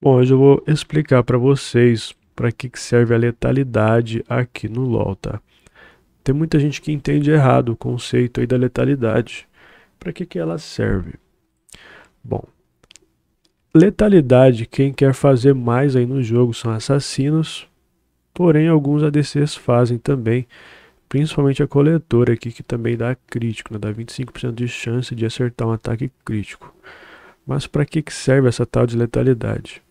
Bom, hoje eu vou explicar para vocês para que serve a letalidade aqui no LoL, tá? Tem muita gente que entende errado o conceito aí da letalidade. Para que, que ela serve? Bom, letalidade, quem quer fazer mais aí no jogo são assassinos, porém alguns ADCs fazem também, principalmente a coletora aqui que também dá crítico, né? dá 25% de chance de acertar um ataque crítico. Mas para que, que serve essa tal de letalidade?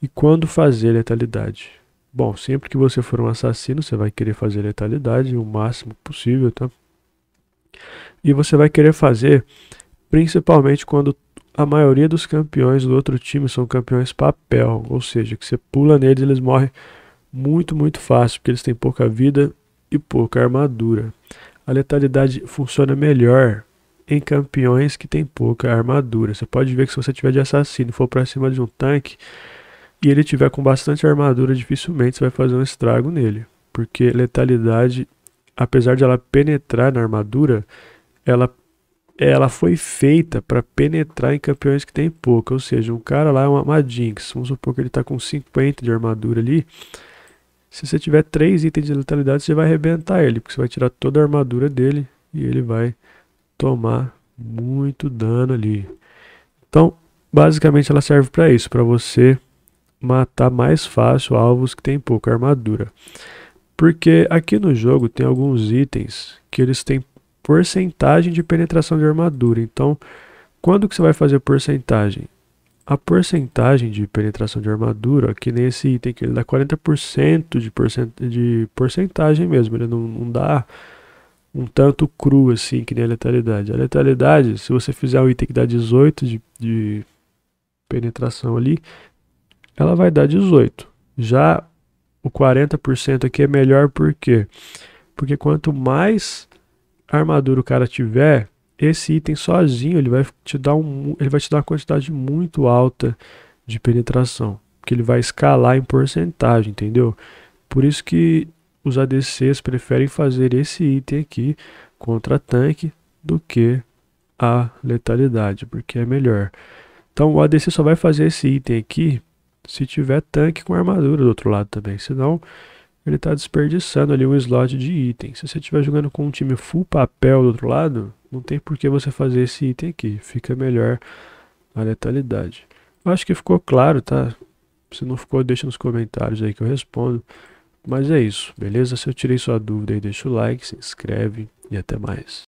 E quando fazer letalidade? Bom, sempre que você for um assassino, você vai querer fazer letalidade o máximo possível, tá? E você vai querer fazer principalmente quando a maioria dos campeões do outro time são campeões papel, ou seja, que você pula neles, eles morrem muito, muito fácil, porque eles têm pouca vida e pouca armadura. A letalidade funciona melhor em campeões que têm pouca armadura. Você pode ver que se você tiver de assassino e for para cima de um tanque, e ele tiver com bastante armadura, dificilmente você vai fazer um estrago nele. Porque letalidade, apesar de ela penetrar na armadura, ela, ela foi feita para penetrar em campeões que tem pouca. Ou seja, um cara lá é uma, uma Jinx. Vamos supor que ele está com 50 de armadura ali. Se você tiver 3 itens de letalidade, você vai arrebentar ele, porque você vai tirar toda a armadura dele e ele vai tomar muito dano ali. Então, basicamente ela serve para isso, para você matar mais fácil alvos que têm pouca armadura. Porque aqui no jogo tem alguns itens que eles têm porcentagem de penetração de armadura. Então, quando que você vai fazer porcentagem? A porcentagem de penetração de armadura, que nem esse item que ele dá 40% de, porcent de porcentagem mesmo, ele não, não dá um tanto cru assim que nem a letalidade. A letalidade, se você fizer um item que dá 18 de, de penetração ali, ela vai dar 18. Já o 40% aqui é melhor por quê? Porque quanto mais armadura o cara tiver, esse item sozinho ele vai te dar um, ele vai te dar uma quantidade muito alta de penetração, porque ele vai escalar em porcentagem, entendeu? Por isso que os ADCs preferem fazer esse item aqui contra tanque do que a letalidade, porque é melhor. Então o ADC só vai fazer esse item aqui se tiver tanque com armadura do outro lado também, senão ele está desperdiçando ali um slot de item. Se você estiver jogando com um time full papel do outro lado, não tem por que você fazer esse item aqui, fica melhor a letalidade. Eu acho que ficou claro, tá? Se não ficou, deixa nos comentários aí que eu respondo. Mas é isso, beleza? Se eu tirei sua dúvida aí, deixa o like, se inscreve e até mais.